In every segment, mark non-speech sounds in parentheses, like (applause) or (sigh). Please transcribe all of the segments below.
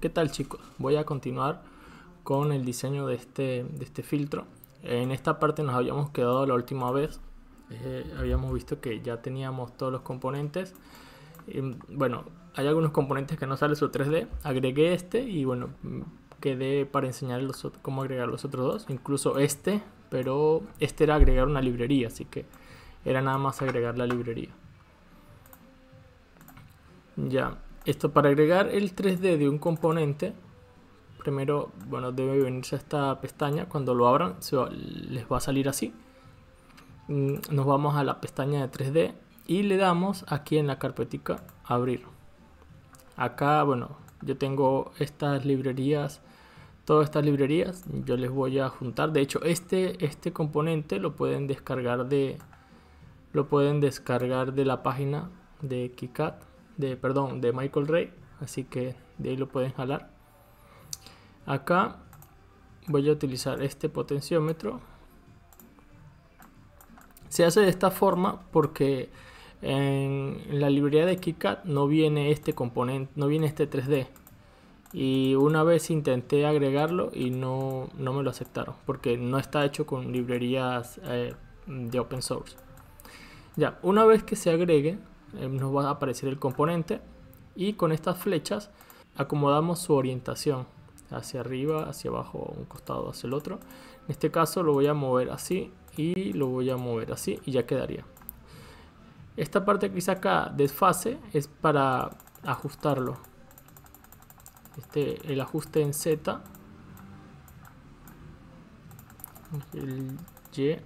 ¿Qué tal chicos? Voy a continuar con el diseño de este, de este filtro. En esta parte nos habíamos quedado la última vez. Eh, habíamos visto que ya teníamos todos los componentes. Em, bueno, hay algunos componentes que no sale su 3D. Agregué este y bueno, quedé para enseñar cómo agregar los otros dos. Incluso este, pero este era agregar una librería, así que era nada más agregar la librería. Ya, esto para agregar el 3D de un componente, primero, bueno, debe venirse a esta pestaña. Cuando lo abran, les va a salir así. Mm, nos vamos a la pestaña de 3D y le damos aquí en la carpetica abrir. Acá, bueno, yo tengo estas librerías, todas estas librerías, yo les voy a juntar. De hecho, este, este componente lo pueden descargar de lo pueden descargar de la página de KiCad de perdón, de Michael Ray, así que de ahí lo pueden jalar. Acá voy a utilizar este potenciómetro. Se hace de esta forma porque en la librería de KiCad no viene este componente, no viene este 3D. Y una vez intenté agregarlo y no, me lo aceptaron porque no está hecho con librerías eh, de open source. Ya, una vez que se agregue, eh, nos va a aparecer el componente y con estas flechas acomodamos su orientación hacia arriba, hacia abajo, un costado, hacia el otro. En este caso lo voy a mover así y lo voy a mover así y ya quedaría. Esta parte que hice acá, desfase, es para ajustarlo. Este, el ajuste en Z, el Y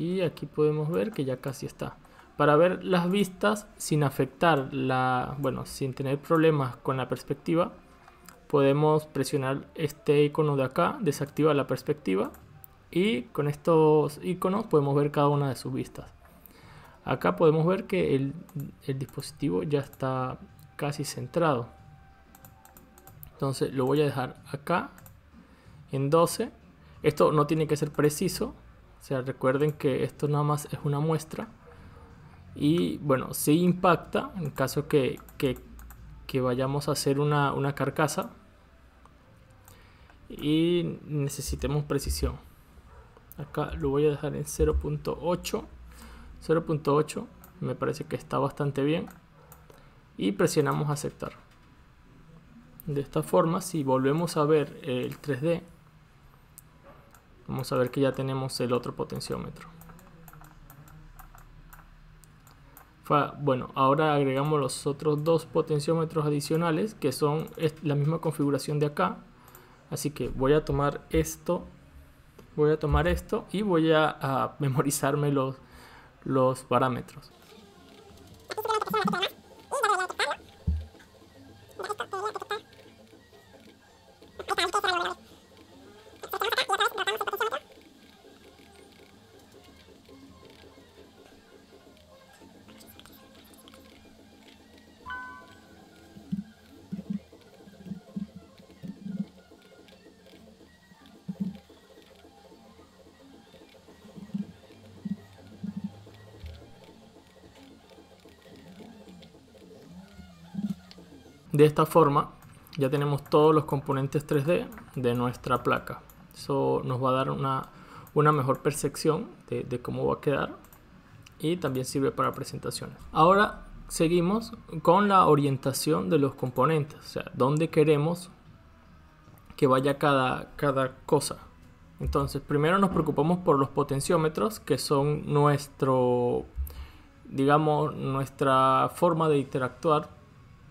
Y aquí podemos ver que ya casi está. Para ver las vistas sin afectar la, bueno, sin tener problemas con la perspectiva, podemos presionar este icono de acá, desactiva la perspectiva y con estos iconos podemos ver cada una de sus vistas. Acá podemos ver que el, el dispositivo ya está casi centrado. Entonces lo voy a dejar acá en 12. Esto no tiene que ser preciso, o sea, recuerden que esto nada más es una muestra. Y bueno, si sí impacta en caso que, vayamos a hacer una, una carcasa y necesitemos precisión. Acá lo voy a dejar en 0.8. 0.8 me parece que está bastante bien. Y presionamos aceptar. De esta forma, si volvemos a ver el 3D, Vamos a ver que ya tenemos el otro potenciómetro. Bueno, ahora agregamos los otros dos potenciómetros adicionales que son la misma configuración de acá. Así que voy a tomar esto, voy a tomar esto y voy a, memorizarme los, los parámetros. De esta forma ya tenemos todos los componentes 3D de nuestra placa. Eso nos va a dar una, mejor percepción de, cómo va a quedar y también sirve para presentaciones. Ahora seguimos con la orientación de los componentes, o sea, dónde queremos que vaya cada, cada cosa. Entonces, primero nos preocupamos por los potenciómetros, que son nuestro, digamos, nuestra forma de interactuar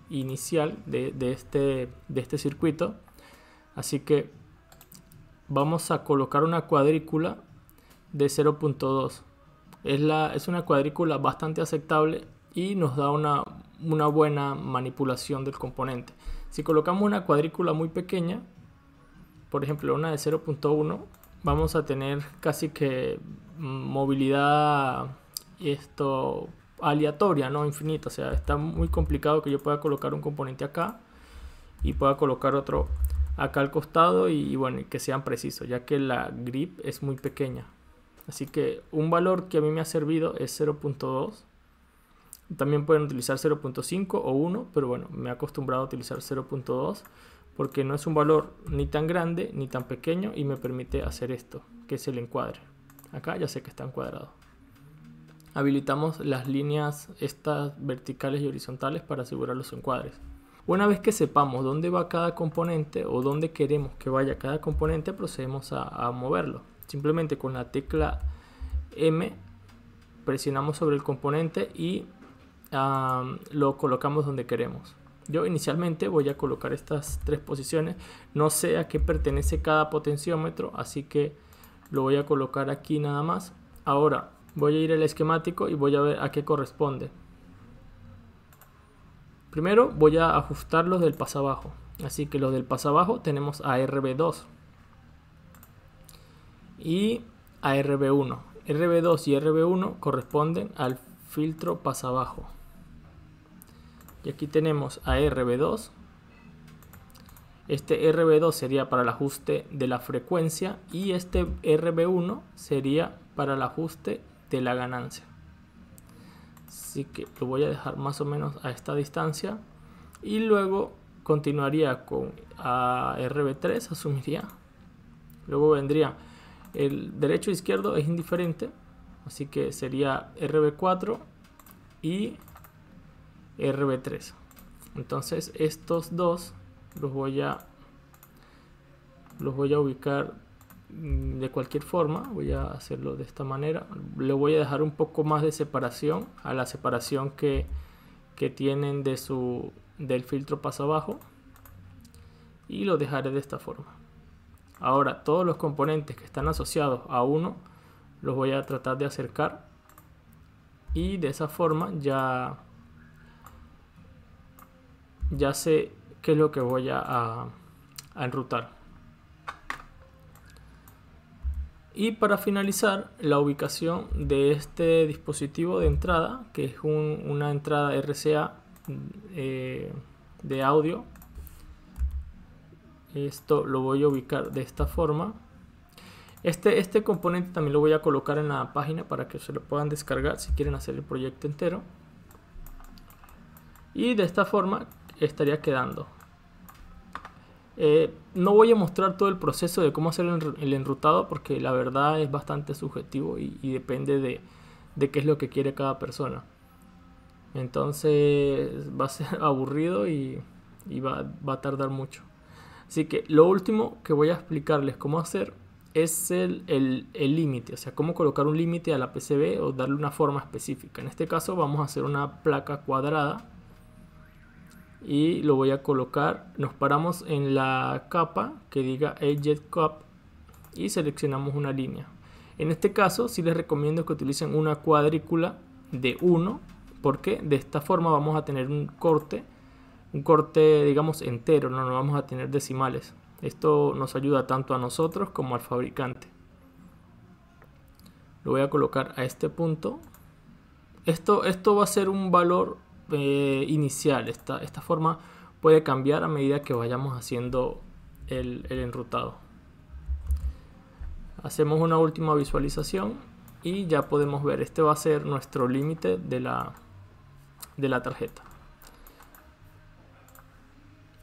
inicial de, este, de este circuito. Así que vamos a colocar una cuadrícula de 0.2. Es, la, es una cuadrícula bastante aceptable y nos da una, una buena manipulación del componente. Si colocamos una cuadrícula muy pequeña, por ejemplo una de 0.1, vamos a tener casi que movilidad esto aleatoria, no infinita. O sea, está muy complicado que yo pueda colocar un componente acá y pueda colocar otro acá al costado y, y bueno, que sean precisos, ya que la grip es muy pequeña. Así que un valor que a mí me ha servido es 0.2. También pueden utilizar 0.5 o 1, pero bueno, me he acostumbrado a utilizar 0.2 porque no es un valor ni tan grande ni tan pequeño y me permite hacer esto, que es el encuadre. Acá ya sé que está encuadrado habilitamos las líneas estas verticales y horizontales para asegurar los encuadres. Una vez que sepamos dónde va cada componente o dónde queremos que vaya cada componente, procedemos a, moverlo. Simplemente con la tecla M presionamos sobre el componente y lo colocamos donde queremos. Yo inicialmente voy a colocar estas tres posiciones. No sé a qué pertenece cada potenciómetro, así que lo voy a colocar aquí nada más. Ahora, Voy a ir al esquemático y voy a ver a qué corresponde. Primero voy a ajustar los del pasabajo. Así que los del pasabajo tenemos a RB2 y a RB1. RB2 y RB1 corresponden al filtro pasabajo. Y aquí tenemos a RB2. Este RB2 sería para el ajuste de la frecuencia y este RB1 sería para el ajuste de la ganancia. Así que lo voy a dejar más o menos a esta distancia. Y luego continuaría con rb 3 asumiría. Luego vendría el derecho izquierdo es indiferente. Así que sería RB4 y RB3. Entonces estos dos los voy a los voy a ubicar Mm, de cualquier forma, voy a hacerlo de esta manera, le voy a dejar un poco más de separación a la separación que, tienen de su, del filtro paso abajo y lo dejaré de esta forma. Ahora todos los componentes que están asociados a uno los voy a tratar de acercar y de esa forma ya, ya sé qué es lo que voy a enrutar. Y para finalizar, la ubicación de este dispositivo de entrada, que es una entrada RCA eh, de audio. Esto lo voy a ubicar de esta forma. Este, este componente también lo voy a colocar en la página para que se lo puedan descargar si quieren hacer el proyecto entero. Y de esta forma estaría quedando. Eh, no voy a mostrar todo el proceso de cómo hacer el enrutado porque la verdad es bastante subjetivo y, depende de, qué es lo que quiere cada persona. Entonces va a ser (laughs) aburrido y, va, a tardar mucho. Así que lo último que voy a explicarles cómo hacer es el límite, o sea, cómo colocar un límite a la PCB o darle una forma específica. En este caso vamos a hacer una placa cuadrada y lo voy a colocar nos paramos en la capa que diga edge Cup y seleccionamos una línea en este caso sí les recomiendo que utilicen una cuadrícula de 1 porque de esta forma vamos a tener un corte un corte digamos entero no, no vamos a tener decimales esto nos ayuda tanto a nosotros como al fabricante lo voy a colocar a este punto esto, esto va a ser un valor eh, inicial, esta, esta forma puede cambiar a medida que vayamos haciendo el, el enrutado. Hacemos una última visualización y ya podemos ver, este va a ser nuestro límite de la, de la tarjeta.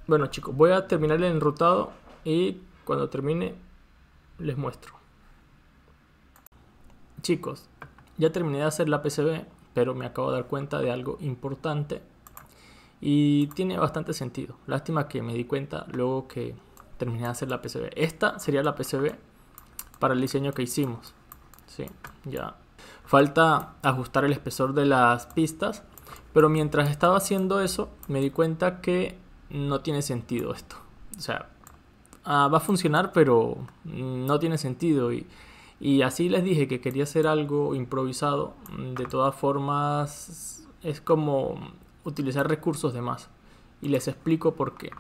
Bueno chicos, voy a terminar el enrutado y cuando termine les muestro. Chicos, ya terminé de hacer la PCB pero me acabo de dar cuenta de algo importante y tiene bastante sentido. Lástima que me di cuenta luego que terminé de hacer la PCB. Esta sería la PCB para el diseño que hicimos. Sí, ya. Falta ajustar el espesor de las pistas, pero mientras estaba haciendo eso me di cuenta que no tiene sentido esto. O sea, ah, va a funcionar, pero no tiene sentido y y así les dije que quería hacer algo improvisado. De todas formas, es como utilizar recursos de más. Y les explico por qué.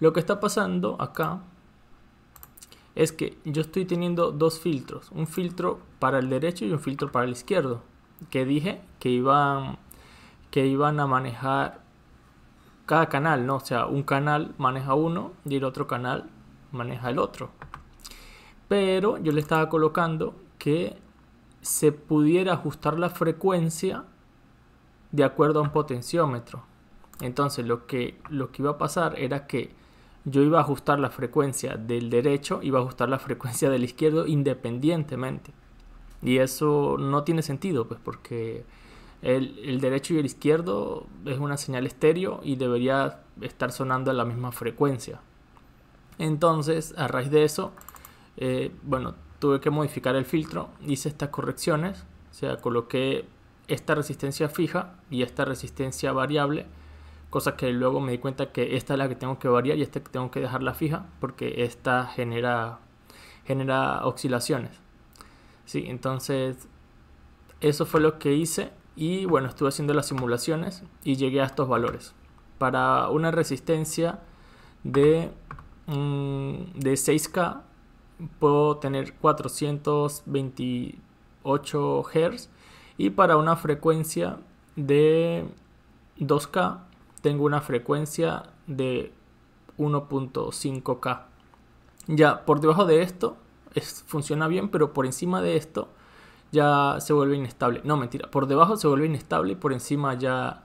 Lo que está pasando acá es que yo estoy teniendo dos filtros. Un filtro para el derecho y un filtro para el izquierdo. Que dije que iban, que iban a manejar cada canal, ¿no? O sea, un canal maneja uno y el otro canal maneja el otro pero yo le estaba colocando que se pudiera ajustar la frecuencia de acuerdo a un potenciómetro. Entonces lo que, lo que iba a pasar era que yo iba a ajustar la frecuencia del derecho, y iba a ajustar la (laughs) frecuencia del izquierdo independientemente. Y eso no tiene sentido, pues porque el, el, derecho y el izquierdo es una señal estéreo y debería estar sonando a la misma frecuencia. Entonces, a raíz de eso, eh, bueno, tuve que modificar el filtro, hice estas correcciones, o sea, coloqué esta resistencia fija y esta resistencia variable, cosa que luego me di cuenta que esta es la que tengo que variar y esta que tengo que dejarla fija porque esta genera, genera oscilaciones. Sí, entonces eso fue lo que hice y bueno, estuve haciendo las simulaciones y llegué a estos valores. Para una resistencia de, mm, de 6K puedo tener 428 Hz y para una frecuencia de 2K tengo una frecuencia de 1.5K. Ya por debajo de esto es, funciona bien, pero por encima de esto ya se vuelve inestable. No, mentira, por debajo se vuelve inestable y por encima ya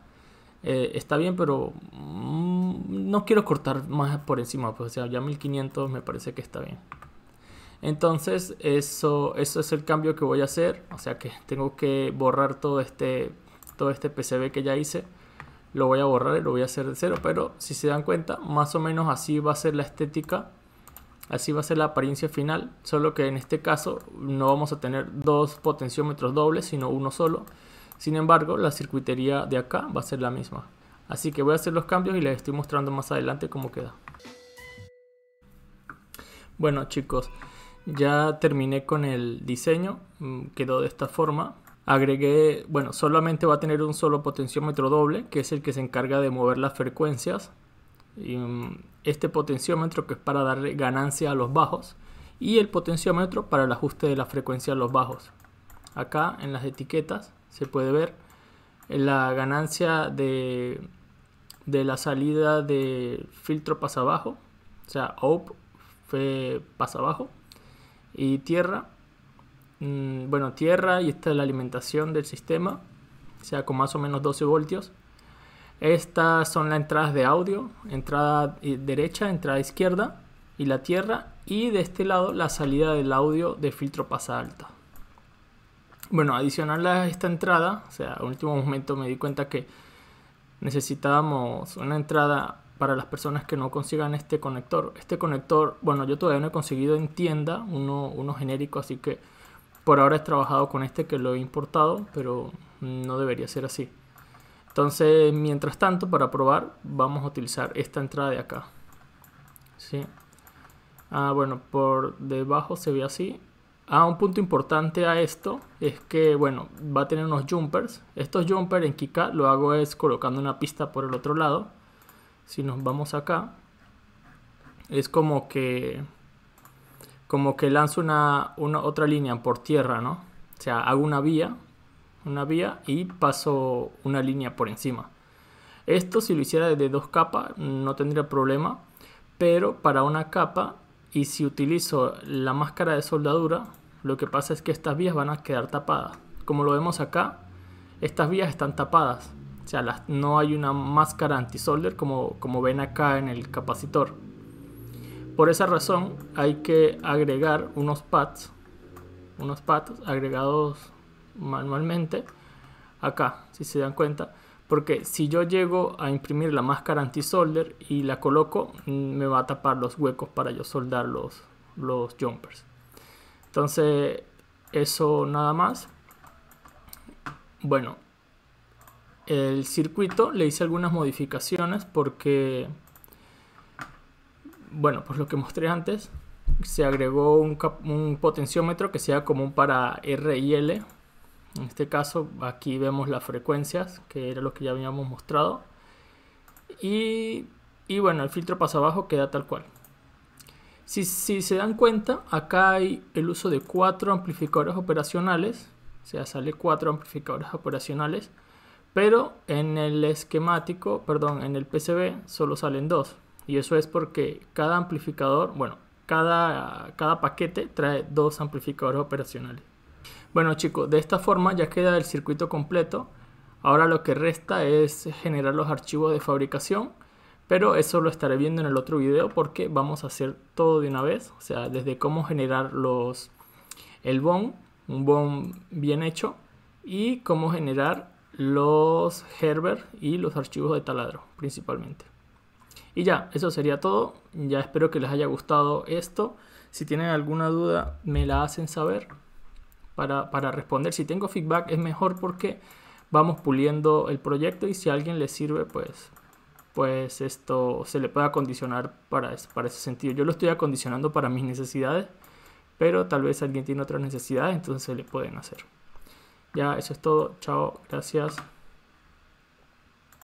eh, está bien, pero mm, no quiero cortar más por encima, pues o sea, ya 1500 me parece que está bien. Entonces eso, eso es el cambio que voy a hacer. O sea que tengo que borrar todo este, todo este PCB que ya hice. Lo voy a borrar y lo voy a hacer de cero. Pero si se dan cuenta, más o menos así va a ser la estética. Así va a ser la apariencia final. Solo que en este caso no vamos a tener dos potenciómetros dobles, sino uno solo. Sin embargo, la circuitería de acá va a ser la misma. Así que voy a hacer los cambios y les estoy mostrando más adelante cómo queda. Bueno chicos, ya terminé con el diseño, mm, quedó de esta forma. Agregué, bueno, solamente va a tener un solo potenciómetro doble, que es el que se encarga de mover las frecuencias. Mm, este potenciómetro que es para darle ganancia a los bajos y el potenciómetro para el ajuste de la frecuencia a los bajos. Acá en las etiquetas se puede ver la ganancia de, la salida de filtro pasa abajo, o sea, OP fue pasa abajo, y tierra. Mm, bueno, tierra y esta es la alimentación del sistema, o sea, con más o menos 12 voltios. Estas son las entradas de audio, entrada eh, derecha, entrada izquierda y la tierra. Y de este lado la salida del audio de filtro pasa alta. Bueno, adicional a esta entrada, o sea, en último momento me di cuenta que necesitábamos una entrada para las personas que no consigan este conector. Este conector, bueno, yo todavía no he conseguido en tienda uno, genérico, así que por ahora he trabajado con este que lo he importado, pero no debería ser así. Entonces, mientras tanto, para probar, vamos a utilizar esta entrada de acá. ¿Sí? Ah, bueno, por debajo se ve así. Ah, un punto importante a esto es que, bueno, va a tener unos jumpers. Estos jumpers en Kika lo hago es colocando una pista por el otro lado si nos vamos acá, es como que como que lanzo una, una, otra línea por tierra, ¿no? O sea, hago una vía, una vía y paso una línea por encima. Esto si lo hiciera de dos capas no tendría problema, pero para una capa y si utilizo la máscara de soldadura, lo que pasa es que estas vías van a quedar tapadas. Como lo vemos acá, estas vías están tapadas. O sea, no hay una máscara anti-solder como, como ven acá en el capacitor. Por esa razón hay que agregar unos pads, unos pads agregados manualmente acá, si se dan cuenta. Porque si yo llego a imprimir la máscara anti-solder y la coloco, me va a tapar los huecos para yo soldar los, los jumpers. Entonces, eso nada más. Bueno, el circuito le hice algunas modificaciones porque, bueno, pues lo que mostré antes, se agregó un, potenciómetro que sea común para R y L. En este caso, aquí vemos las frecuencias, que era lo que ya habíamos mostrado. Y, bueno, el filtro pasa abajo queda tal cual. Si, si se dan cuenta, acá hay el uso de cuatro amplificadores operacionales. O sea, sale cuatro amplificadores operacionales pero en el esquemático, perdón, en el PCB solo salen dos. Y eso es porque cada amplificador, bueno, cada, cada paquete trae dos amplificadores operacionales. Bueno chicos, de esta forma ya queda el circuito completo. Ahora lo que resta es generar los archivos de fabricación, pero eso lo estaré viendo en el otro video porque vamos a hacer todo de una vez, o sea, desde cómo generar los el BOM, un BOM bien hecho, y cómo generar los Herbert y los archivos de taladro principalmente. Y ya, eso sería todo. Ya espero que les haya gustado esto. Si tienen alguna duda, me la hacen saber para, responder. Si tengo feedback es mejor porque vamos puliendo el proyecto y si a alguien le sirve, pues, pues esto se le puede acondicionar para, para ese sentido. Yo lo estoy acondicionando para mis necesidades, pero tal vez alguien tiene otras necesidades, entonces se le pueden hacer. Ya, eso es todo. Chao, gracias.